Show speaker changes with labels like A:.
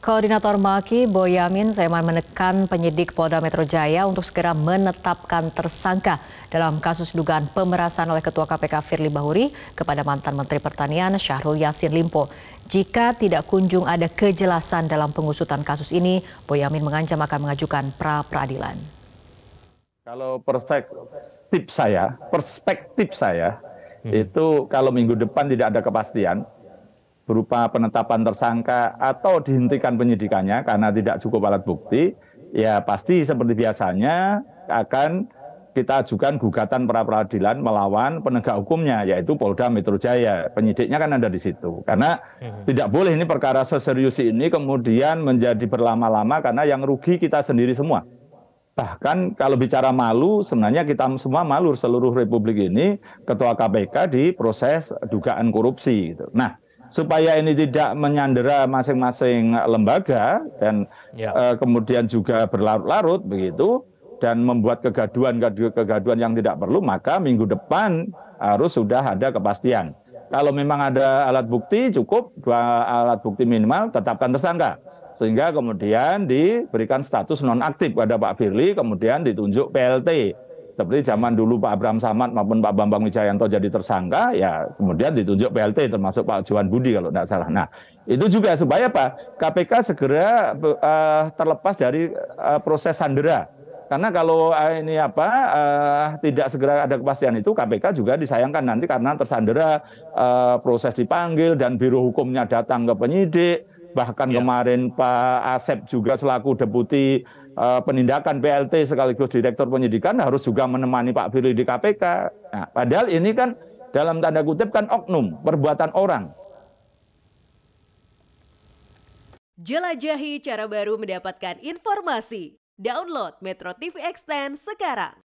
A: Koordinator Maki Boyamin Saiman menekan penyidik Polda Metro Jaya untuk segera menetapkan tersangka dalam kasus dugaan pemerasan oleh Ketua KPK Firly Bahuri kepada mantan Menteri Pertanian Syahrul Yassin Limpo. Jika tidak kunjung ada kejelasan dalam pengusutan kasus ini, Boyamin mengancam akan mengajukan pra-peradilan.
B: Kalau perspektif saya, perspektif saya hmm. itu kalau minggu depan tidak ada kepastian, berupa penetapan tersangka atau dihentikan penyidikannya karena tidak cukup alat bukti, ya pasti seperti biasanya akan kita ajukan gugatan pra peradilan melawan penegak hukumnya yaitu Polda Metro Jaya. Penyidiknya kan ada di situ. Karena hmm. tidak boleh ini perkara seserius ini kemudian menjadi berlama-lama karena yang rugi kita sendiri semua. Bahkan kalau bicara malu, sebenarnya kita semua malu seluruh Republik ini ketua KPK di proses dugaan korupsi. Gitu. Nah, supaya ini tidak menyandera masing-masing lembaga dan ya. uh, kemudian juga berlarut-larut begitu dan membuat kegaduhan-kegaduhan yang tidak perlu maka minggu depan harus sudah ada kepastian. Kalau memang ada alat bukti cukup dua alat bukti minimal tetapkan tersangka sehingga kemudian diberikan status non aktif pada Pak Firly kemudian ditunjuk PLT seperti zaman dulu Pak Abraham Samad maupun Pak Bambang Wijayanto jadi tersangka, ya kemudian ditunjuk PLT termasuk Pak Johan Budi kalau tidak salah. Nah, itu juga supaya Pak KPK segera uh, terlepas dari uh, proses sandera. Karena kalau uh, ini apa uh, tidak segera ada kepastian itu KPK juga disayangkan nanti karena tersandera uh, proses dipanggil dan biro hukumnya datang ke penyidik bahkan ya. kemarin Pak Asep juga selaku deputi uh, penindakan PLT sekaligus direktur penyidikan harus juga menemani Pak Firly di KPK. Nah, padahal ini kan dalam tanda kutip kan oknum, perbuatan orang.
A: Jelajahi cara baru mendapatkan informasi. Download Metro TV Extend sekarang.